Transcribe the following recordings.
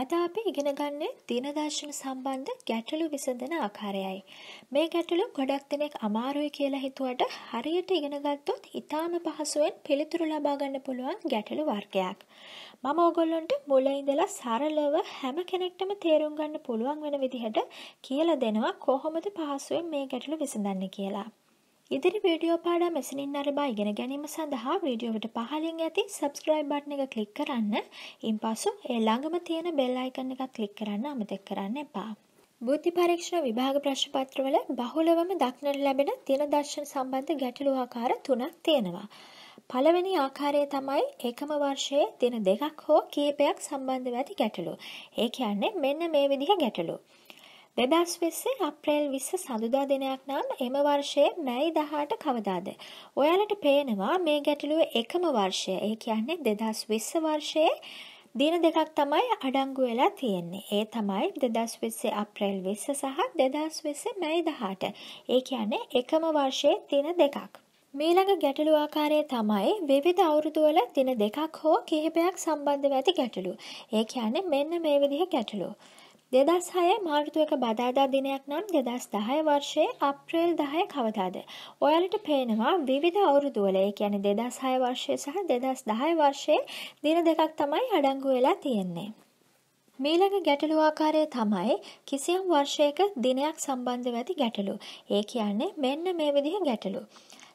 අද අපි ඉගෙන ගන්නේ දින දර්ශන සම්බන්ධ ගැටලු විසඳන ආකාරයයි. මේ ගැටලු ගොඩක් දෙනෙක් අමාරුයි කියලා හිතුවට හරියට ඉගෙන ගත්තොත් ඉතාම පහසුවෙන් පිළිතුරු ලබා ගන්න පුළුවන් ගැටලු වර්ගයක්. මම ඔයගොල්ලන්ට මුල ඉඳලා සරලව හැම කෙනෙක්ටම තේරුම් ගන්න පුළුවන් වෙන විදිහට කියලා දෙනවා කොහොමද පහසුවෙන් මේ ගැටලු විසඳන්නේ කියලා. ඉදිරි වීඩියෝ පාඩා මෙසනින් අරබා ඉගෙන ගැනීම සඳහා වීඩියෝවට පහලින් ඇති සබස්ක්‍රයිබ් බට්න එක කලික් කරන්න ඉන් පසු ඒ ළඟම තියෙන බෙල් අයිකන්න එක කලික් කරන්න අමතක් කරන්න එපා. බුද්ධි පරීක්ෂණ විභාග ප්‍රශ්පත්‍රවල බහුලවම දක්නට ලැබෙන තින දර්ශන සම්බන්ධ ගැටලු ආකාර තුනක් තියෙනවා. පළවෙනි ආකාරය තමයි එකම වර්ෂයේ දින දෙකක් හෝ කීපයක් සම්බන්ධව ඇති ගැටලු. ඒ කියන්නේ මෙන්න මේ විදිහ ගැටලු. දෙදස් වෙස්සේ අප්‍රේල් විස්ස සඳුදා දෙනයක් නම් එම වර්ෂය මැයි දහට කවදාද. ඔයාලට පේනවා මේ ගැටලුව එකම වර්ෂය ඒ කියන්නේ දෙදස් විස්ස වර්ෂයේ දින දෙකක් තමයි අඩංගු වෙලා තියෙන්නේ. ඒ තමයි දෙදස් විස්සේ අප්‍රේල් විස්ස සහ දෙදස් වෙස්ස මැයි දහට. ඒ කියන්නේ එකම වර්ෂයේ තින දෙකක්. මීළඟ ගැටලු ආකාරය තමයි විවිධ අවුරුදුවල දින දෙකක් හෝ කිහිපයක් සම්බන්ධව ඇති ගැටලු. ඒ කියන්නේ මෙන්න මේ විදිහ ගැටලු. දෙදස් හය මාර්තුවක බදාදා දිනයක් නම් දෙදස් දහය වර්ෂයේ අප්‍රේල් දහය කවදාද. ඔයාලට පේනවා විවිධ අවුරුදුවලේ කියැන දෙදස් හය වර්ෂය සහ දෙදස් දහය වර්ෂයේ දින දෙකක් තමයි අඩංගු වෙලා තියෙන්නේ. මීළඟ ගැටලු ආකාරය තමයි කිසියම් වර්ෂයක දිනයක් සම්බන්ධ ඇති ගැටලු. ඒ කියන්නේ මෙන්න මේ විදිහ ගැටලු.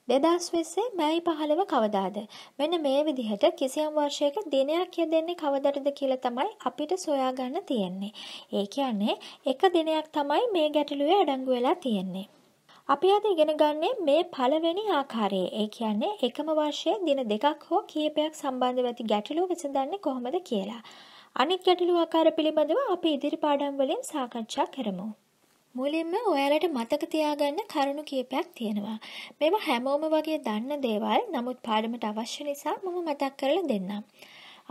දෙදස් වෙස්සේ මැයි පහළව කවදාද. මෙන්න මේ විදිහට කිසියම් වර්ෂයක දිනයක් යෙදෙන්නේ කවදටද කියලා තමයි අපිට සොයාගන්න තියෙන්නේ. ඒ කියන්නේ එක දිනයක් තමයි මේ ගැටලුවේ අඩංගු වෙලා තියෙන්නේ. අපි අද ඉගෙන ගන්නේ මේ පළවෙනි ආකාරයේ. ඒ කියන්නේ එකම වර්ෂයේ දින දෙකක් හෝ කීපයක් සම්බන්ධව ඇති ගැටලුව විසඳන්නේ කොහොමද කියලා. අනිත් ගැටලු ආකාර පිළිබඳව අපි ඉදිරි පාඩම් වලින් සාකච්ඡා කරමු. මුලින්ම ඔයාලට මතක තියාගන්න කරුණු කීපයක් තියෙනවා. මේවා හැමෝම වගේ දන්න දේවල් නමුත් පාඩමට අවශ්‍ය නිසා මම මතක් කරලා දෙන්නම්.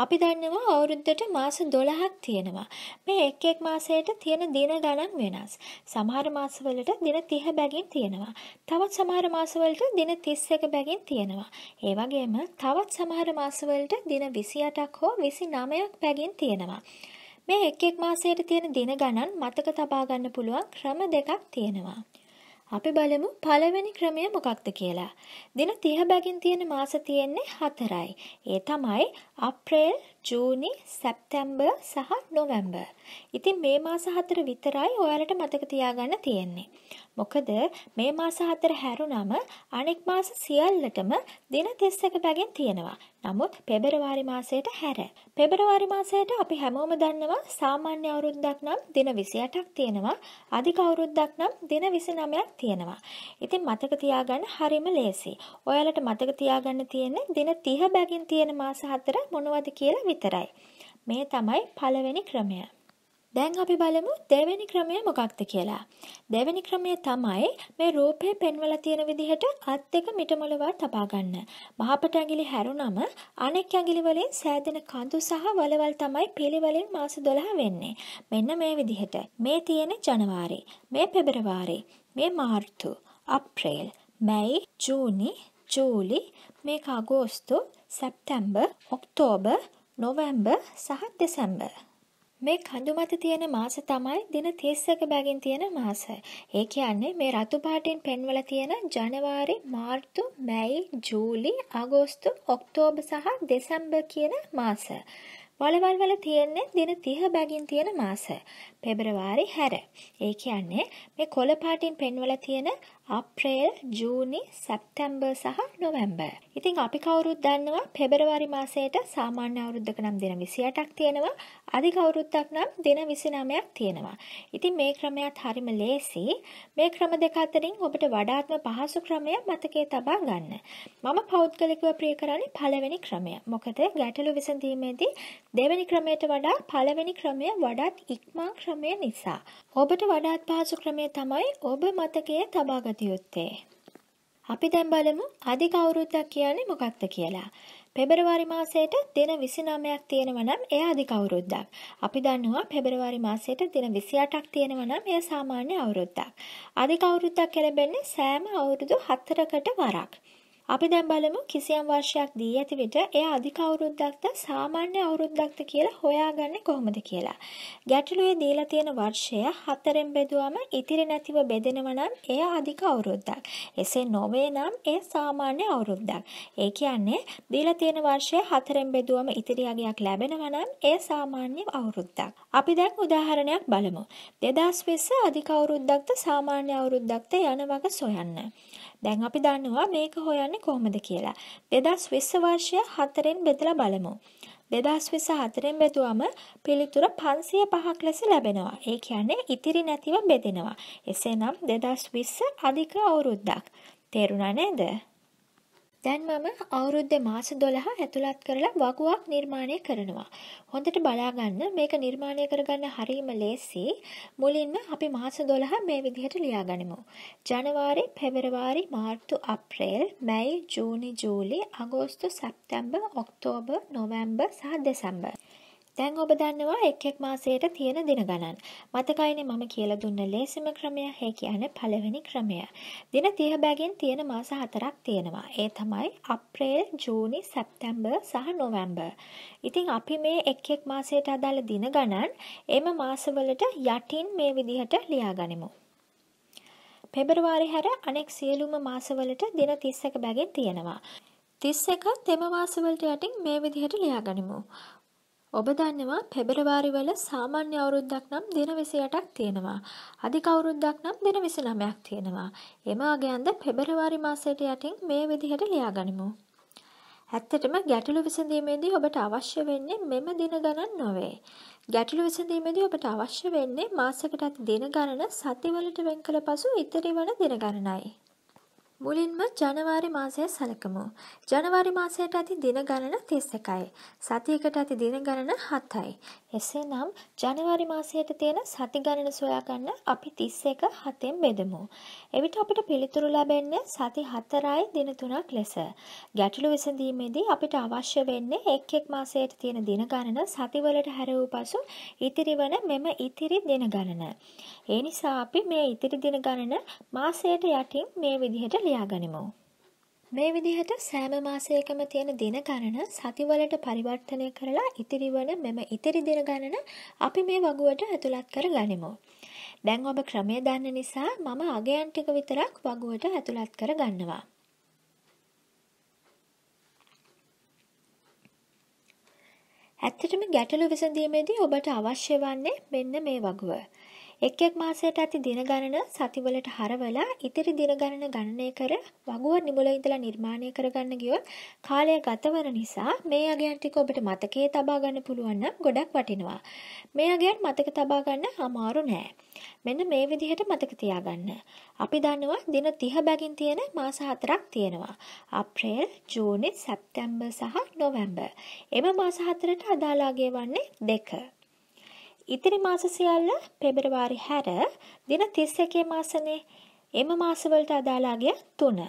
අපි දන්නවා අවුරුද්දට මාස 12ක් තියෙනවා. මේ එක් එක් මාසයකට තියෙන දින ගණන් වෙනස්. සමහර මාසවලට දින 30 බැගින් තියෙනවා. තවත් සමහර මාසවලට දින 31 බැගින් තියෙනවා. ඒ වගේම තවත් සමහර මාසවලට දින 28ක් හෝ 29ක් බැගින් තියෙනවා. මේ එක් එක් මාසයට තියෙන දින ගණන් මතක තබා ගන්න පුළුවන් ක්‍රම දෙකක් තියෙනවා. අපි බලමු පළවෙනි ක්‍රමය මොකක්ද කියලා. දින 30 බැගින් තියෙන මාස තියෙන්නේ හතරයි. ඒ තමයි අප්‍රේල්, ජූනි, සැප්තැම්බර් සහ නොවැම්බර්. ඉතින් මේ මාස හතර විතරයි ඔයාලට මතක තියාගන්න තියෙන්නේ. මොකද මේ මාස හතර හැරුණම අනෙක් මාස සියල්ලටම දින 31 බැගින් තියෙනවා. නමුත් පෙබරවාරි මාසයට හැර. පෙබරවාරි මාසයට අපි හැමෝම දන්නවා සාමාන්‍ය අවුරුද්දක් නම් දින 28ක් තියෙනවා. අධික අවුරුද්දක් නම් දින 29ක් තියෙනවා. ඉතින් මතක තියාගන්න හරිම ලේසි. ඔයාලට මතක තියාගන්න තියෙන්නේ දින 30 බැගින් තියෙන මාස හතර මොනවද කියලා විතරයි. මේ තමයි පළවෙනි ක්‍රමය. දැන් අපි බලමු දෙවැනි ක්‍රමය මොකක්ද කියලා. දෙවැනි ක්‍රමය තමයි මේ රූපය පෙන්වලා තියෙන විදිහට අත් දෙක මිටමලවා තබා ගන්න. මහපට ඇඟිලි හැරුණම අනෙක් ඇඟිලි වලින් සෑදෙන කඳු සහ වලවල් තමයි පිළිවෙලින් මාස 12 වෙන්නේ. මෙන්න මේ විදිහට. මේ තියෙන ජනවාරි, මේ පෙබරවාරි, මේ මාර්තු, අප්‍රේල්, මැයි, ජූනි, ජූලි, මේක අගෝස්තු, සැප්තැම්බර්, ඔක්තෝබර්, නොවැම්බර් සහ දෙසැම්බර්. මේ කඳු මත තියෙන මාස තමයි දින 30ක බැගින් තියෙන මාස. ඒ කියන්නේ මේ රතු පාටින් පෙන්වලා තියෙන ජනවාරි, මාර්තු, මැයි, ජූලි, අගෝස්තු, ඔක්තෝබර් සහ දෙසැම්බර් කියන මාස. වලවල් වල තියෙන්නේ දින 30 බැගින් තියෙන මාස. පෙබරවාරි හැර. ඒ කියන්නේ මේ කොළ පාටින් පෙන්වලා තියෙන අප්‍රේල් ජූනි සැප්තැම්බර් සහ නොවැම්බර්. ඉතින් අපි කවුරුත් දන්නවා පෙබරවාරි මාසයට සාමාන්‍ය අවුරුද්දක නම් දින 28ක් තියෙනවා. අධික අවුරුද්දක් නම් දින 29ක් තියෙනවා. ඉතින් මේ ක්‍රමයත් හරිම ලේසි. මේ ක්‍රම දෙක අතරින් ඔබට වඩාත්ම පහසු ක්‍රමය මතකයේ තබා ගන්න. මම පෞද්ගලිකව ප්‍රිය කරන්නේ පළවෙනි ක්‍රමය. මොකද ගැටලු විසඳීමේදී දෙවෙනි ක්‍රමයට වඩා පළවෙනි ක්‍රමය වඩාත් ඉක්මන් ක්‍රමය නිසා. ඔබට වඩාත් පහසු ක්‍රමය තමයි ඔබ මතකයේ තබාගත ගත යුත්තේ. අපි දැන් බලමු අධික අවුරුද්දක් කියන්නේ මොකක්ද කියලා. පෙබරවාරි මාසයට දින 29ක් තියෙනවා නම් එය අධික අවුරුද්දක්. අපි දන්නවා පෙබරවාරි මාසයට දින 28ක් තියෙනවා නම් එය සාමාන්‍ය අවුරුද්දක්. අධික අවුරුද්දක් ගැලපෙන්නේ සෑම අවුරුදු 4කට වරක්. අපි දැන් බලමු කිසියම් වර්ෂයක් දී ඇති විට එය අධික අවුරුද්දක්ද සාමාන්‍ය අවුරුද්දක්ද කියලා හොයාගන්නේ කොහොමද කියලා. ගැටලුවේ දීලා තියෙන වර්ෂය හතරෙන් බෙදුවම ඉතිරි නැතිව බෙදෙනවා නම් එය අධික අවුරුද්දක්. එසේ නොවේ නම් එය සාමාන්‍ය අවුරුද්දක්. ඒ කියන්නේ දීලා තියෙන වර්ෂය හතරෙන් බෙදුවම ඉතිරි අගයක් ලැබෙනවා නම් එය සාමාන්‍ය අවුරුද්දක්. අපි දැන් උදාහරණයක් බලමු. 2020 අධික අවුරුද්දක්ද සාමාන්‍ය අවුරුද්දක්ද යන වග සොයන්න. දැන් අපි දන්නවා මේක හොයන්නේ කොහොමද කියලා. 2020 වර්ෂය 4ෙන් බෙදලා බලමු. 2024ෙන් බෙදුවම පිළිතුර 505ක් ලෙස ලැබෙනවා. ඒ කියන්නේ ඉතිරි නැතිව බෙදෙනවා. එසේනම් 2020 අධික අවුරුද්දක්. තේරුණා නේද? දැන් මම අවුරුද්ද මාස 12 ඇතුළත් කරලා වගුවක් නිර්මාණය කරනවා. හොඳට බලාගන්න මේක නිර්මාණය කරගන්න හරීම ලේසි. මුලින්ම අපි මාස 12 මේ විදිහට ලියාගනිමු. ජනවාරි, පෙබරවාරි, මාර්තු, අප්‍රේල්, මැයි, ජූනි, ජූලි, අගෝස්තු, සැප්තැම්බර්, ඔක්තෝබර්, නොවැම්බර් සහ දෙසැම්බර්. දැන් ඔබ දන්නවා එක් එක් මාසයට තියෙන දින ගණන්. මතකයිනේ මම කියලා දුන්න ලේසිම ක්‍රමය හේ කියන්නේ පළවෙනි ක්‍රමය. දින 30 බැගින් තියෙන මාස හතරක් තියෙනවා. ඒ තමයි අප්‍රේල්, ජූනි, සැප්තැම්බර් සහ නොවැම්බර්. ඉතින් අපි මේ එක් එක් මාසයට අදාළ දින ගණන් එම මාසවලට යටින් මේ විදිහට ලියාගනිමු. පෙබරවාරි හැර අනෙක් සියලුම මාසවලට දින 31 බැගින් තියෙනවා. 31 තෙම මාසවලට යටින් මේ විදිහට ලියාගනිමු. ඔබ දන්නවා පෙබරවාරි වල සාමාන්‍ය අවුරුද්දක් නම් දින 28ක් තියෙනවා. අධික අවුරුද්දක් නම් දින 29ක් තියෙනවා. එම අගයන්ද පෙබරවාරි මාසයට යටින් මේ විදිහට ලියාගනිමු. ඇත්තටම ගැටලු විසඳීමේදී ඔබට අවශ්‍ය වෙන්නේ මෙම දින ගණන් නොවේ. ගැටලු විසඳීමේදී ඔබට අවශ්‍ය වෙන්නේ මාසකටත් දින ගණන සතිවලට වෙන් කළ පසු ඉතිරි වන දින ගණනයි. මුලින්ම ජනවාරි මාසය සැලකමු. ජනවාරි මාසයට ඇති දින ගණන 31යි. සතියකට ඇති දින ගණන 7යි. එසේනම් ජනවාරි මාසයට තියෙන සති ගණන සොයාගන්න අපි 31 7ෙන් බෙදමු. එවිට අපිට පිළිතුරු ලැබෙන්නේ සති 4යි දින 3ක් ලෙස. ගැටලු විසඳීමේදී අපිට අවශ්‍ය වෙන්නේ එක් එක් මාසයට තියෙන දින ගණන සතිවලට හැරවූ පසු ඉතිරි වන මෙම ඉතිරි දින ගණන. ඒ නිසා අපි මේ ඉතිරි දින ගණන මාසයට යටින් මේ විදිහට ලියාගනිමු. මේ විදිහට සෑම මාසයකම තියෙන දින ගණන සතිවලට පරිවර්තනය කරලා ඉතිරිවන මෙම ඉතිරි දින ගණන අපි මේ වගුවට ඇතුළත් කර ගනිමු. දැන් ඔබ ක්‍රමය දන්න නිසා මම අගයන් ටික විතරක් වගුවට ඇතුළත් කර ගන්නවා. ඇත්තටම ගැටලු විසඳීමේදී ඔබට අවශ්‍ය වන්නේ මෙන්න මේ වගුව. එක් එක් මාසයට ඇති දින ගණන සතිවලට හරවලා ඉතිරි දින ගණන ගණනය කර වගුව නිමුල ඉඳලා නිර්මාණය කරගන්න ගියොත් කාලය ගතවන නිසා මේ අගයන් ටික ඔබට මතකයේ තබා ගන්න පුළුවන් නම් ගොඩක් වටිනවා. මේ අගයන් මතක තබා ගන්න අමාරු නෑ. මෙන්න මේ විදිහට මතක තියාගන්න. අපි දන්නවා දින 30 බැගින් තියෙන මාස හතරක් තියෙනවා. අප්‍රේල්, ජූනි, සැප්තැම්බර් සහ නොවැම්බර්. එම මාස හතරට අදාළ අගය වන්නේ 2. ඉතිරි මාස සියල්ල පෙබරවාරි හැර දින 31 මාසනේ එම මාසවලට අදාළ අගය 3.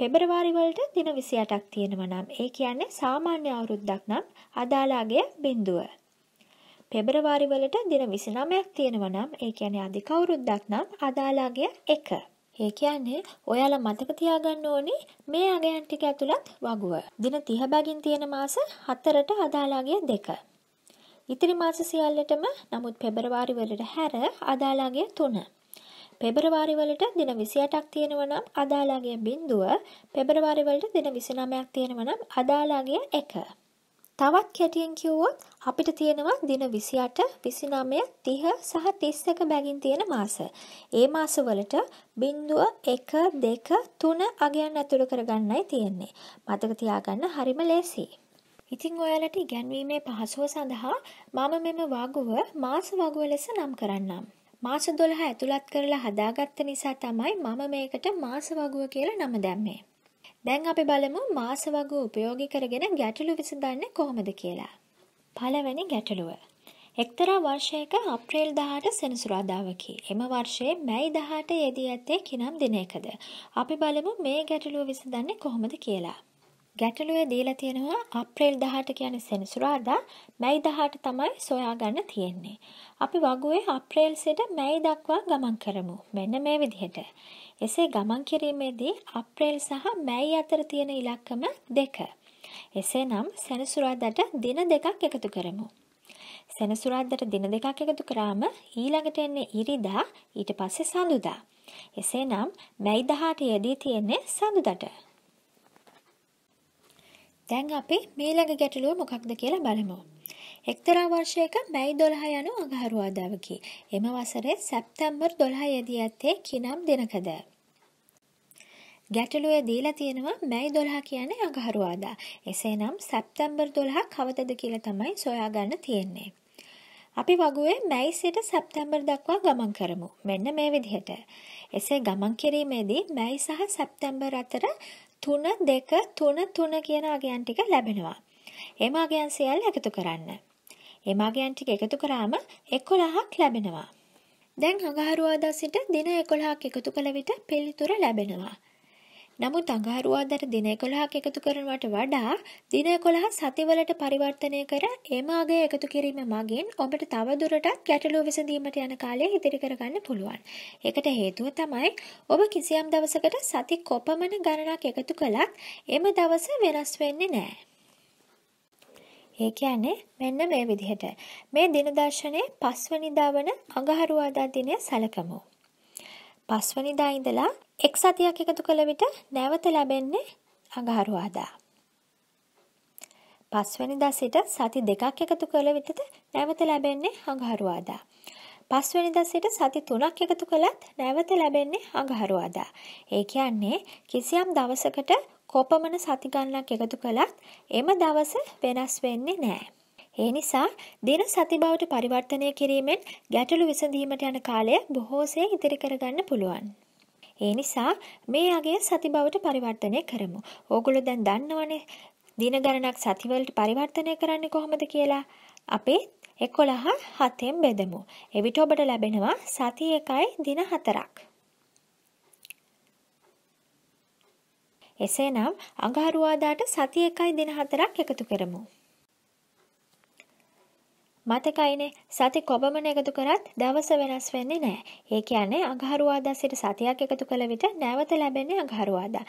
පෙබරවාරි වලට දින 28ක් තියෙනවා නම් ඒ කියන්නේ සාමාන්‍ය අවුරුද්දක් නම් අදාළ අගය බිඳුව. පෙබරවාරි වලට දින 29ක් තියෙනවා නම් ඒ කියන්නේ අධික අවුරුද්දක් නම් අදාළ අගය 1. ඒ කියන්නේ ඔයාලා මතක තියාගන්න ඕනේ මේ අගයන් ටික ඇතුළත් වගුව. දින 30 බැගින් තියෙන මාස 4ට අදාළ අගය 2. ඉතිරි මාස සියල්ලටම නමුත් පෙබරවාරි වලට හැර අදාලාගේ තුන. පෙබරවාරි වලට දින 28ක් තියෙනවා නම් අදාලාගේ බිඳුව, පෙබරවාරි වලට දින 29ක් තියෙනවා නම් අදාලාගේ 1. තවත් කැටියෙන් කිව්වොත් අපිට තියෙනවා දින 28, 29, 30 සහ 31 බැගින් තියෙන මාස. ඒ මාස වලට බිඳුව 1, 2, 3 අගයන් ඇතුළු කරගන්නයි තියෙන්නේ. මතක තියාගන්න හරිම ලේසියි. ඉතිං ඔයාලට ඉගැන්වීමේ පහසුව සඳහා මම මෙම වගුව මාස වගුව ලෙස නම් කරන්නම්. මාස දොළහ ඇතුළත් කරලා හදාගත්ත නිසා තමයි මම මේකට මාස වගුව කියලා නම දැම්මේ. දැන් අපි බලමු මාස වගුව උපයෝගි කරගෙන ගැටලු විසඳන්න කොහොමද කියලා. පළවැනි ගැටලුව. එක්තරා වර්ෂයක අප්‍රේල් දහට සෙනසුරාදාවකි. එම වර්ෂයේ මැයි දහට යෙදී ඇත්තේ කිනම් දිනයකද. අපි බලමු මේ ගැටලුව විසඳන්නේ කොහොමද කියලා. ගැටලුවේ දීලා තියෙනවා අප්‍රේල් 18 කියන්නේ සෙනසුරාදා මැයි 18 තමයි සොයාගන්න තියෙන්නේ. අපි වගුවේ අප්‍රේල් සිට මැයි දක්වා ගමන් කරමු. මෙන්න මේ විදිහට. එසේ ගමන් කිරීමේදී අප්‍රේල් සහ මැයි අතර තියෙන ඉලක්කම 2. එසේනම් සෙනසුරාදාට දින දෙකක් එකතු කරමු. සෙනසුරාදට දින දෙකක් එකතු කරාම ඊළඟට එන්නේ ඉරිදා ඊට පස්සේ සඳුදා. එසේනම් මැයි 18 යෙදී තියෙන්නේ සඳුදාට. දැන් අපි මීළඟ ගැටලුව මොකක්ද කියලා බලමු. එක්තරා වර්ෂයක මැයි දොළහ යනු අඟහරුවාදාවකි. එම වසරේ සැප්තැම්බර් දොළහ යදී ඇත්තේ කිනම් දෙනකද. ගැටලුවේ දීලා තියෙනවා මැයි දොළහ කියන්නේ අඟහරුවාදා. එසේනම් සැප්තැම්බර් දොළහ කවතද කියලා තමයි සොයාගන්න තියෙන්නේ. අපි වගුවේ මැයි සිට සැප්තැම්බර් දක්වා ගමන් කරමු. මෙන්න මේ විදිහට. එසේ ගමන් කිරීමේදී මැයි සහ සැප්තැම්බර් අතර තුන දෙක තුන තුන කියන අගයන් ටික ලැබෙනවා. එම අගයන් සියල්ල එකතු කරන්න. එම අගයන් ටික එකතු කරාම 11ක් ලැබෙනවා. දැන් අඟහරුවාදා සිට දින 11ක් එකතු කළ විට පිළිතුර ලැබෙනවා. නමුත් අඟහරුවාදට දින 11ක් එකතු කරනවට වඩා දින 11 සතිවලට පරිවර්තනය කර එම අගය එකතු කිරීම මගින් ඔබට තව දුරටත් ගැටලුව විසඳීමට යන කාලය ඉදිරි කරගන්න පුළුවන්. ඒකට හේතුව තමයි ඔබ කිසියම් දවසකට සති කොපමණ ගණනක් එකතු කළත් එම දවස වෙනස් වෙන්නේ නැහැ. ඒ කියන්නේ මෙන්න මේ විදිහට මේ දින දර්ශනයේ පස්වනිදා වන අඟහරුවාදා දිනය සැලකමු. පස්වනිදා ඉඳලා එක් සතියක් එකතු කළ විට නැවත ලැබෙන්නේ අඟහරුවාදා. පස්වනිදා සිට සති දෙකක් එකතු කළ විටද නැවත ලැබෙන්නේ අඟහරුවාදා. පස්වනිදා සිට සති තුනක් එකතු කළත් නැවත ලැබෙන්නේ අඟහරුවාදා. ඒ කියන්නේ කිසියම් දවසකට කොපමණ සති ගණනක් එකතු කළත් එම දවස වෙනස් වෙන්නේ නැහැ. ඒ නිසා දින සති බවට පරිවර්තනය කිරීමෙන් ගැටලු විසඳීමට යන කාලය බොහෝසේ ඉදිරි කරගන්න පුළුවන්. ඒ නිසා මේ අගේ සති බවට පරිවර්තනය කරමු. ඕගොල්ලෝ දැන් දන්නවනේ දින ගණනක් සතිවලට පරිවර්තනය කරන්නේ කොහොමද කියලා. අපි 11 7ෙන් බෙදමු. එවිට ඔබට ලැබෙනවා සති 1යි දින 4ක්. එසේනම් අඟහරුවාදාට සති 1යි දින 4ක් එකතු කරමු. මතකයිනේ සති කොබමන එකතු කරත් දවස වෙනස් වෙන්නේ නෑ. ඒ කියන්නේ අඟහරුවාදා සිට සතියක් එකතු කළ විට නැවත ලැබෙන්නේ අඟහරුවාදා.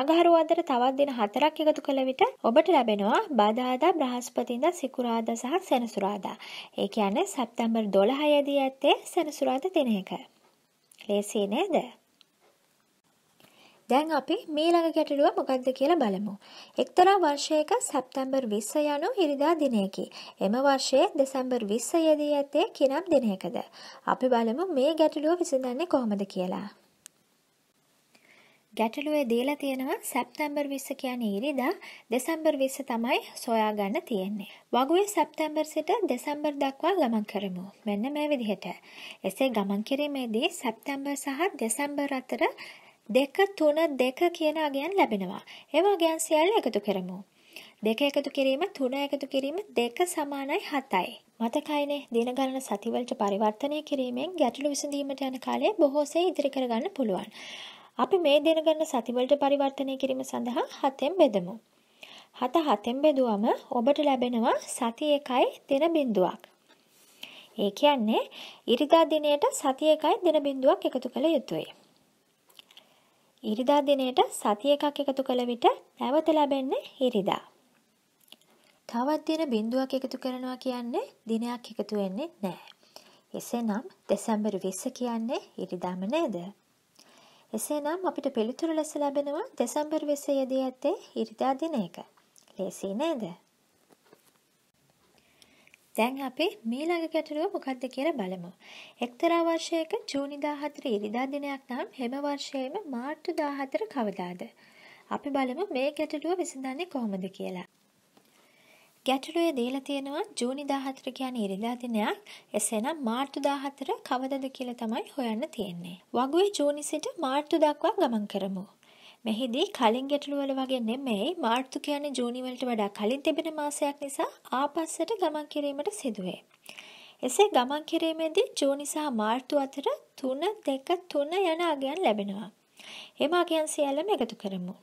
අඟහරුවාදට තවත් දින හතරක් එකතු කළ විට ඔබට ලැබෙනවා බදාදා බ්‍රහස්පතින්දා සිකුරාදා සහ සෙනසුරාදා. ඒ කියන්නේ සැප්තැම්බර් 12 දී ඇත්තේ සෙනසුරාදා දිනයක. ලේසි නේද? දැන් අපි මීළඟ ගැටලුව මොකක්ද කියලා බලමු. එක්තරා වර්ෂයක සැප්තැම්බර් 20 යනු ඉරිදා දිනයකි. එම වර්ෂයේ දෙසැම්බර් 20 දී ඇත්තේ කිනම් දිනයකද? අපි බලමු මේ ගැටලුව විසඳන්නේ කොහොමද කියලා. ගැටලුවේ දීලා තියෙනවා සැප්තැම්බර් 20 කියන්නේ ඉරිදා, දෙසැම්බර් 20 තමයි සොයාගන්න තියෙන්නේ. වගුවේ සැප්තැම්බර් සිට දෙසැම්බර් දක්වා ගමන් කරමු. මෙන්න මේ විදිහට. එසේ ගමන් කිරීමේදී සැප්තැම්බර් සහ දෙසැම්බර් අතර දෙක තුන දෙක කියන අගයන් ලැබෙනවා. ඒවා අගයන් සියල්ල එකතු කරමු. දෙක එකතු කිරීම තුන එකතු කිරීම දෙක සමානයි හතයි. මතකයිනේ දින ගණන සතිවලට පරිවර්තනය කිරීමෙන් ගැටලු විසඳීමට යන කාලය බොහෝසේ ඉදිරි කරගන්න පුළුවන්. අපි මේ දින ගණන සතිවලට පරිවර්තනය කිරීම සඳහා හතෙන් බෙදමු. හත හතෙන් බෙදුවම ඔබට ලැබෙනවා සති එකයි දින බිඳුවක්. ඒ කියන්නේ ඉරිදා දිනයට සති එකයි දින බිඳුවක් එකතු කළ යුතුයි. ඉරිදා දිනයට සති එකක් එකතු කළ විට නැවත ලැබෙන්නේ ඉරිදා. තවත් දින බිඳුවක් එකතු කරනවා කියන්නේ දිනයක් එකතු වෙන්නේ නැහැ. එසේනම් දෙසැම්බර් 20 කියන්නේ ඉරිදාම නේද? එසේනම් අපිට පිළිතුරු ලෙස ලැබෙනවා දෙසැම්බර් 20 යෙදී ඇත්තේ ඉරිදා දිනයක. ලේසි නේද? දැන් අපි මීළඟ ගැටලුව මොකක්ද කියලා බලමු. එක්තරා වර්ෂයක ජූනි 14 ඉරිදා දිනයක් නම් හැම වර්ෂයේම මාර්තු 14 කවදාද? අපි බලමු මේ ගැටලුව විසඳන්නේ කොහොමද කියලා. ගැටලුවේ දීලා තියෙනවා ජූනි 14 කියන්නේ ඉරිදා දිනයක්. එසේනම් මාර්තු 14 කවදද කියලා තමයි හොයන්න තියෙන්නේ. වගුවේ ජූනි සිට මාර්තු දක්වා ගමන් කරමු. මෙහිදී කලින් ගැටලුවල වගේ නෙමෙයි මාර්තු කියන්නේ ජූනි වලට වඩා කලින් තිබෙන මාසයක් නිසා ආපස්සට ගමන් කිරීමට සිදුවේ. එසේ ගමන් කිරීමේදී ජූනි සහ මාර්තු අතර 3 2 3 යන අගයන් ලැබෙනවා. එම අගයන් සියල්ලම එකතු කරමු.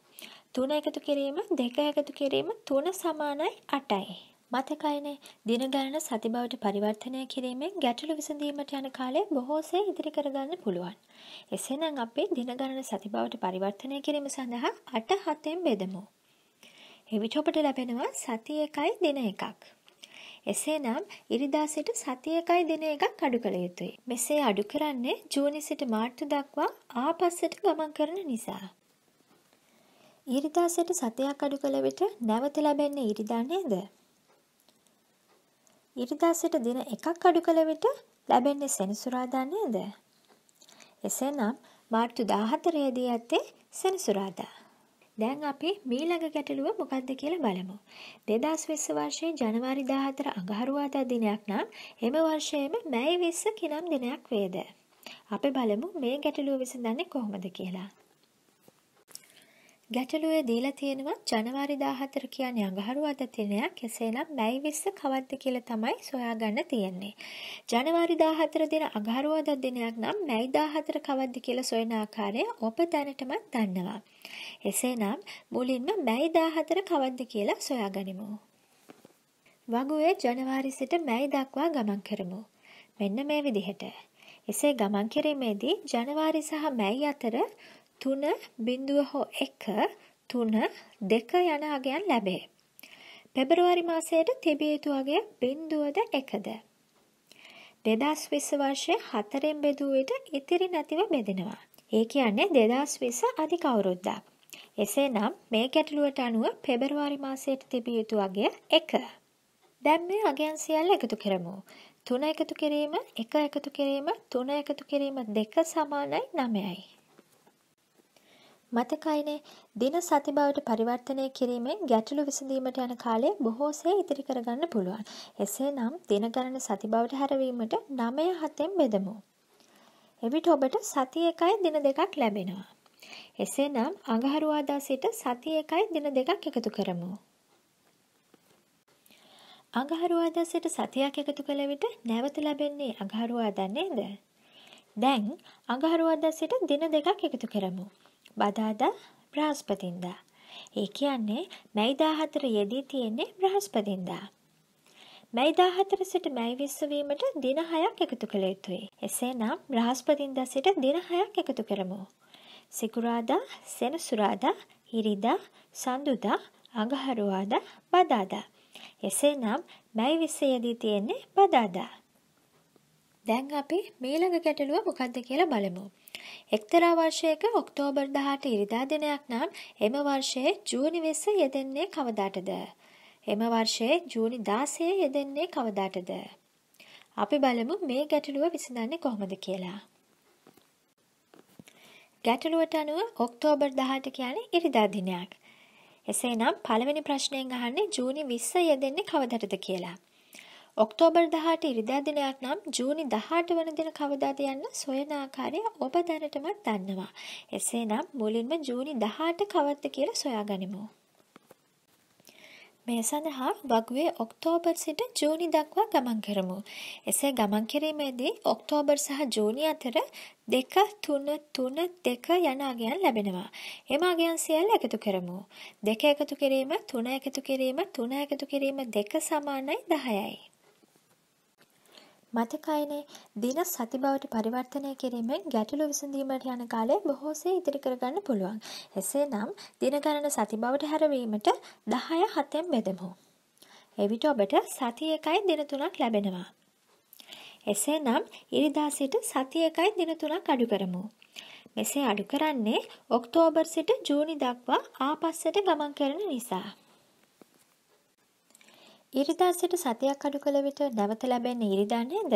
3 එකතු කිරීම 2 එකතු කිරීම 3 සමානයි 8යි. මතකයිනේ දින ගණන සති බවට පරිවර්තනය කිරීමෙන් ගැටලු විසඳීමට යන කාලය බොහෝසේ ඉදිරි කරගන්න පුළුවන්. එසේනම් අපි දින ගණන සති බවට පරිවර්තනය කිරීම සඳහා 8 7න් බෙදමු. එවිට ඔබට ලැබෙනවා සති 1යි දින 1ක්. එසේනම් ඉරිදා සිට සති 1යි දින 1ක් අඩු කළ යුතුයි. මෙසේ අඩු කරන්නේ ජූනි සිට මාර්තු දක්වා ආපස්සට ගමන් කරන නිසා. ඉරිදා සිට සතියක් අඩු කළ විට නැවත ලැබෙන්නේ ඉරිදා නේද? ඉරිදාසිට දින එකක් අඩු කළ විට ලැබෙන්නේ සෙනසුරාදා නේද? එසේනම් මාර්තු 14 දී ඇත්තේ සෙනසුරාදා. දැන් අපි මීළඟ ගැටලුව මොකක්ද කියලා බලමු. 2020 වර්ෂයේ ජනවාරි 14 අඟහරුවාදා දිනයක් නම් එම වර්ෂයේම මැයි 20 කිනම් දිනයක් වේද? අපි බලමු මේ ගැටලුව විසඳන්නේ කොහොමද කියලා. ගැටලුවේ දීලා තියෙනවා ජනවාරි 14 කියන්නේ අඟහරුවාද දිනයක් එසේනම් මැයි 20 කවද්ද කියලා තමයි සොයාගන්න තියෙන්නේ. ජනවාරි 14 දින අඟහරුවාද දිනයක් නම් මැයි 14 කවද්ද කියලා සොයන ආකාරය ඔබ දැනටමත් දන්නවා. එසේනම් මුලින්ම මැයි 14 කවද්ද කියලා සොයාගනිමු. වගුවේ ජනවාරි සිට මැයි දක්වා ගමන් කරමු. මෙන්න මේ විදිහට. එසේ ගමන් කිරීමේදී ජනවාරි සහ මැයි අතර තුන බිින්දුව හෝ එක තුන දෙක යන අගයන් ලැබේ. පෙබරවාරි මාසයට තිබියයුතුවගේ බින්දුවද එකද. දෙදස් විස්ස වර්ෂය හතරෙන් බෙදුවට ඉතිරි නැතිව බෙදෙනවා. ඒ කියන්නේ දෙදස් විස්ස අධි කවුරුද්දා. එසේ නම් මේ ගැටලුවට අනුව පෙබරවාරි මාසයට තිබියයුතුවගේ එක. දැම් මේ අගයන් සියල්ල එකතු කරමු. තුන එකතු කිරීම එක එකතු කිරීම තුන එකතු කිරීම දෙක සමානයි නමයයි. මතකයිනේ දින සති බවට පරිවර්තනය කිරීමෙන් ගැටලු විසඳීමට යන කාලය බොහෝසේ ඉතිරි කරගන්න පුළුවන්. එසේනම් දින ගණන සති බවට හැරවීමට 9 7න් බෙදමු. එවිට ඔබට සති 1යි දින දෙකක් ලැබෙනවා. එසේනම් අඟහරුවාදා සිට සති 1යි දින දෙකක් එකතු කරමු. අඟහරුවාදා සිට සතියක් එකතු කළ විට නැවත ලැබෙන්නේ අඟහරුවාදා නේද? දැන් අඟහරුවාදා සිට දින දෙකක් එකතු කරමු. බදාදා බ්‍රහස්පතින්දා. ඒ කියන්නේ මැයි 14 යෙදී තියෙන්නේ බ්‍රහස්පතින්දා. මැයි 14 සිට මැයි 20 වීමට දින 6ක් එකතු කළ යුතුයි. එසේනම් බ්‍රහස්පතින්දා සිට දින 6ක් එකතු කරමු. සිකුරාදා, සෙනසුරාදා, ඉරිදා, සඳුදා, අඟහරුවාදා, බදාදා. එසේනම් මැයි 20 යෙදී තියෙන්නේ බදාදා. දැන් අපි මීළඟ ගැටලුව මොකක්ද කියලා බලමු. එක්තරා වර්ෂයක ඔක්තෝබර් 18 ඉරිදා දිනයක් නම් එම වර්ෂයේ ජූනි 20 යෙදෙන්නේ කවදාටද? එම වර්ෂයේ ජූනි 16 යෙදෙන්නේ කවදාටද? අපි බලමු මේ ගැටලුව විසඳන්නේ කොහොමද කියලා. ගැටලුවට අනුව ඔක්තෝබර් 18 කියන්නේ ඉරිදා දිනයක්. එසේනම් පළවෙනි ප්‍රශ්නයෙන් අහන්නේ ජූනි 20 යෙදෙන්නේ කවදාටද කියලා. ඔක්තෝබර් 18 ඉරිදා දිනයක් නම් ජූනි 18 වන දින කවදාද යන්න සොයන ආකාරය ඔබ දැනටමත් දන්නවා. එසේනම් මුලින්ම ජූනි 18 කවද්ද කියලා සොයාගනිමු. මේ සඳහා වගුවේ ඔක්තෝබර් සිට ජූනි දක්වා ගමන් කරමු. එසේ ගමන් කිරීමේදී ඔක්තෝබර් සහ ජූනි අතර දෙක තුන තුන දෙක යන අගයන් ලැබෙනවා. එම අගයන් සියල්ල එකතු කරමු. දෙක එකතු කිරීම තුන එකතු කිරීම තුන එකතු කිරීම දෙක සමානයි දහයයි. මතකයිනේ දින සති බවට පරිවර්තනය කිරීමෙන් ගැටලු විසඳීමට යන කාලය බොහෝසේ ඉතිරි කරගන්න පුළුවන්. එසේනම් දින ගණන සති බවට හැරවීමට 10 7ෙන් බෙදමු. එවිට ඔබට සති 1යි දින 3ක් ලැබෙනවා. එසේනම් ඉරිදා සිට සති 1යි දින 3ක් අඩු කරමු. මෙසේ අඩු කරන්නේ ඔක්තෝබර් සිට ජූනි දක්වා ආපස්සට ගමන් කරන නිසා. ඉරිදා සිට සතියක් අඩු කළ විට නැවත ලැබෙන ඉරිදා නේද?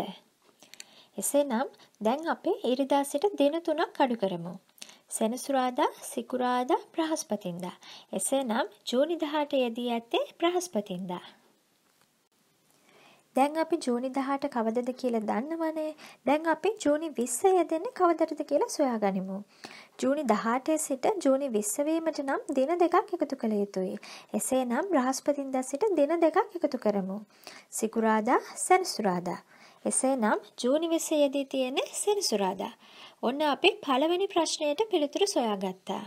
එසේනම් දැන් අපි ඉරිදා සිට දින තුනක් අඩු කරමු. සෙනසුරාදා, සිකුරාදා, බ්‍රහස්පතින්දා. එසේනම් ජූනි 18 යෙදී ඇත්තේ බ්‍රහස්පතින්දා. දැන් අපි ජූනි 18 කවදද කියලා දන්නවනේ. දැන් අපි ජූනි 20 යෙදෙන්නේ කවදටද කියලා සොයාගනිමු. ජූනි 18 සිට ජූනි 20 වීමට නම් දින දෙකක් එකතු කළ යුතුයි. එසේනම් බ්‍රහස්පතින්දා සිට දින දෙකක් එකතු කරමු. සිකුරාදා සෙනසුරාදා. එසේනම් ජූනි 20 යෙදී තියෙන්නේ සෙනසුරාදා. ඔන්න අපි පළවෙනි ප්‍රශ්නයට පිළිතුරු සොයාගත්තා.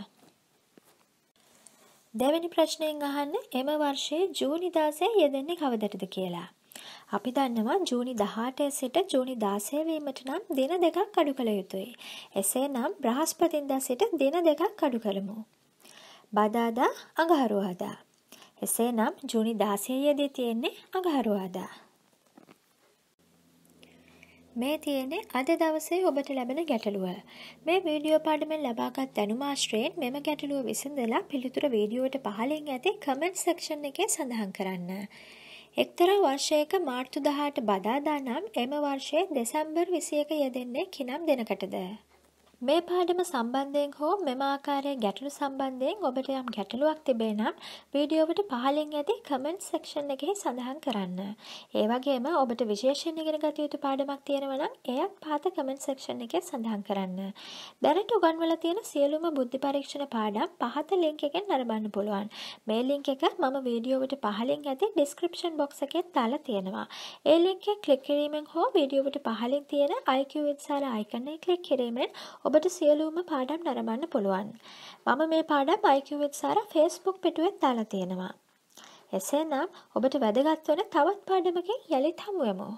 දෙවැනි ප්‍රශ්නයෙන් අහන්නේ එම වර්ෂයේ ජූනි 16 යෙදෙන්නේ කවදටද කියලා. අපි දන්නවා ජූනි 18 සිට ජූනි 16 වීමට නම් දින දෙකක් අඩු කළ යුතුයි. එසේනම් බ්‍රහස්පතින්දා සිට දින දෙකක් අඩු කරමු. බදාදා අඟහරුවාදා. එසේනම් ජූනි 16 යෙදී තියෙන්නේ අඟහරුවාදා. මේ තියෙන්නේ අද දවසේ ඔබට ලැබෙන ගැටලුව. මේ වීඩියෝ පාඩමෙන් ලබාගත් දැනුම ආශ්‍රයෙන් මෙම ගැටලුව විසඳලා පිළිතුර වීඩියෝවට පහලින් ඇති කමෙන්ට් සෙක්ෂන් එකේ සඳහන් කරන්න. එක්තරා වර්ෂයක මාර්තු 18 බදාදා නම් එම වර්ෂයේ දෙසැම්බර් 21 යෙදෙන්නේ කිනම් දිනකටද? මේ පාඩම සම්බන්ධයෙන් හෝ මෙම ආකාරය ගැටලු සම්බන්ධයෙන් ඔබට යම් ගැටලුවක් තිබේ නම් වීඩියෝවට පහලින් ඇති කමෙන්ට් සෙක්ෂන් එකෙහි සඳහන් කරන්න. ඒ වගේම ඔබට විශේෂයෙන් ඉගෙන ගත යුතු පාඩමක් තියෙනවා නම් එයත් පහත කමෙන්ට් සෙක්ෂන් එකේ සඳහන් කරන්න. දැනට උගන්වලා තියෙන සියලුම බුද්ධි පරීක්ෂණ පාඩම් පහත ලින්ක් එකෙන් නරඹන්න පුළුවන්. මේ ලින්ක් එක මම වීඩියෝවට පහලින් ඇති ඩිස්ක්‍රිප්ෂන් බොක්ස් එකේ දාලා තියෙනවා. ඒ ලින්ක් එක ක්ලික් කිරීමෙන් හෝ වීඩියෝවට පහලින් තියෙන IQ විත්සාර අයිකන් එක ක්ලික් කිරීමෙන් ඔබට සියලුම පාඩම් නරඹන්න පුළුවන්. මම මේ පාඩම් IQත් සාර Facebook පිටුවෙත් දාලා තියෙනවා. එසේනම් ඔබට වැදගත් වන තවත් පාඩමකින් යළිත් හමුවෙමු.